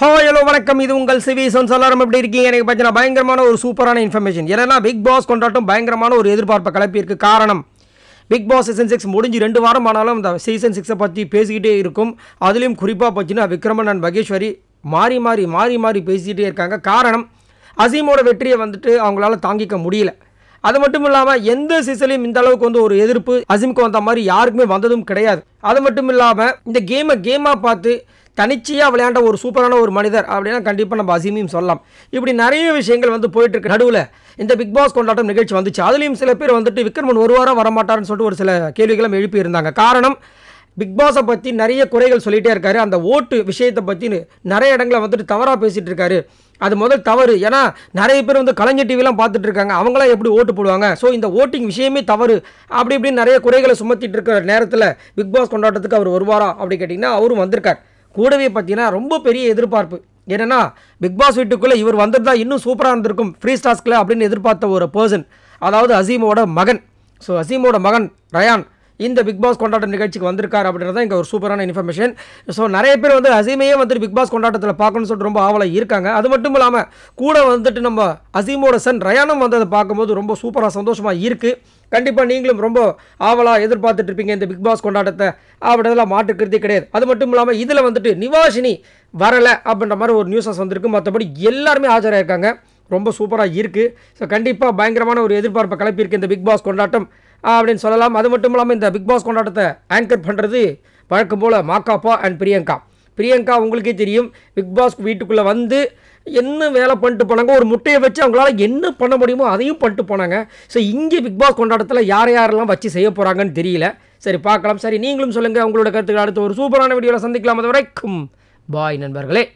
hi hello வணக்கம் இது உங்கள் சிவி சொன்ஸ் எல்லாரும் எப்படி இருக்கீங்க எனக்கு பார்த்தீங்கன்னா பயங்கரமான ஒரு சூப்பரான இன்ஃபர்மேஷன் ஏன்னா பிக் பாஸ் கொண்டாட்டம் பயங்கரமான ஒரு எதிர்பார்ப்பை கிளப்பியிருக்கு காரணம் பிக் பாஸ் சீசன் சிக்ஸ் முடிஞ்சு ரெண்டு வாரம் ஆனாலும் அந்த சீசன் சிக்ஸை பற்றி பேசிக்கிட்டே இருக்கும் அதுலேயும் குறிப்பாக பார்த்தீங்கன்னா விக்ரமன் அண்ட் மகேஸ்வரி மாறி மாறி மாறி மாறி பேசிக்கிட்டே இருக்காங்க காரணம் அசீமோட வெற்றியை வந்துட்டு அவங்களால தாங்கிக்க முடியல அது மட்டும் இல்லாமல் எந்த சீசன்லையும் இந்த அளவுக்கு வந்து ஒரு எதிர்ப்பு அசிம்க்கு வந்த மாதிரி யாருக்குமே வந்ததும் கிடையாது அது மட்டும் இல்லாமல் இந்த கேமை கேமாக பார்த்து தனிச்சையாக விளையாண்ட ஒரு சூப்பரான ஒரு மனிதர் அப்படின்னா கண்டிப்பாக நம்ம அசீமியும் சொல்லலாம் இப்படி நிறைய விஷயங்கள் வந்து போயிட்டுருக்கு நடுவில் இந்த பிக் பாஸ் கொண்டாட்டம் நிகழ்ச்சி வந்துச்சு அதுலேயும் சில பேர் வந்துட்டு விக்ரமன் ஒரு வாரம் வரமாட்டார்னு சொல்லிட்டு ஒரு சில கேள்விகளும் எழுப்பியிருந்தாங்க காரணம் பிக் பாஸை பற்றி நிறைய குறைகள் சொல்லிகிட்டே இருக்காரு அந்த ஓட்டு விஷயத்தை பற்றி நிறைய இடங்களில் வந்துட்டு தவறாக பேசிகிட்டு இருக்காரு அது முதல் தவறு ஏன்னா நிறைய பேர் வந்து கலைஞர் டிவிலாம் பார்த்துட்டு இருக்காங்க அவங்களாம் எப்படி ஓட்டு போடுவாங்க ஸோ இந்த ஓட்டிங் விஷயமே தவறு அப்படி இப்படின்னு நிறைய குறைகளை சுமத்திட்டு இருக்கிற நேரத்தில் பிக் பாஸ் கொண்டாட்டத்துக்கு அவர் வருவாரா அப்படி கேட்டிங்கன்னா அவரும் வந்திருக்கார் கூடவே பார்த்தீங்கன்னா ரொம்ப பெரிய எதிர்பார்ப்பு என்னென்னா பிக்பாஸ் வீட்டுக்குள்ளே இவர் வந்திருந்தா இன்னும் சூப்பராக இருந்திருக்கும் ஃப்ரீ ஸ்டாஸ்கில் அப்படின்னு எதிர்பார்த்த ஒரு பர்சன் அதாவது அசீமோட மகன் ஸோ அசீமோட மகன் ரயான் இந்த பிக் பாஸ் கொண்டாட்டம் நிகழ்ச்சிக்கு வந்திருக்கார் அப்படின்றத இங்கே ஒரு சூப்பரான இன்ஃபர்மேஷன் ஸோ நிறைய பேர் வந்து அசீமையே வந்துட்டு பிக் பாஸ் கொண்டாட்டத்தில் பார்க்கணும்னு சொல்லிட்டு ரொம்ப ஆவலாக இருக்காங்க அது மட்டும் இல்லாமல் கூட வந்துட்டு நம்ம அசீமோட சன் ரயானம் வந்ததை பார்க்கும்போது ரொம்ப சூப்பராக சந்தோஷமாக இருக்குது கண்டிப்பாக நீங்களும் ரொம்ப ஆவலாக எதிர்பார்த்துட்டு இருப்பீங்க இந்த பிக் பாஸ் கொண்டாட்டத்தை அப்படின்றதெல்லாம் மாற்றுக்கிறதே கிடையாது அது மட்டும் இல்லாமல் இதில் வந்துட்டு நிவாஷினி வரலை அப்படின்ற மாதிரி ஒரு நியூஸஸ் வந்திருக்கு மற்றபடி எல்லாருமே ஆஜராக இருக்காங்க ரொம்ப சூப்பராக இருக்குது ஸோ கண்டிப்பாக பயங்கரமான ஒரு எதிர்பார்ப்பை கிளப்பியிருக்கு இந்த பிக் பாஸ் கொண்டாட்டம் அப்படின்னு சொல்லலாம் அது மட்டும் இல்லாமல் இந்த பிக் பாஸ் கொண்டாட்டத்தை ஆங்கர் பண்ணுறது வழக்கம் போல் மாக்காப்பா அண்ட் பிரியங்கா பிரியங்கா உங்களுக்கே தெரியும் பிக் வீட்டுக்குள்ளே வந்து என்ன வேலை பண்ணிட்டு போனாங்க ஒரு முட்டையை வச்சு அவங்களால என்ன பண்ண முடியுமோ அதையும் பண்ணிட்டு போனாங்க ஸோ இங்கே பிக்பாஸ் கொண்டாடத்தில் கொண்டாட்டத்தில் யார் யாரெல்லாம் வச்சு செய்ய போகிறாங்கன்னு தெரியல சரி பார்க்கலாம் சரி நீங்களும் சொல்லுங்கள் உங்களோட கருத்துக்கள் அடுத்த ஒரு சூப்பரான வீடியோவில் சந்திக்கலாம் அது வரைக்கும் பாய் நண்பர்களே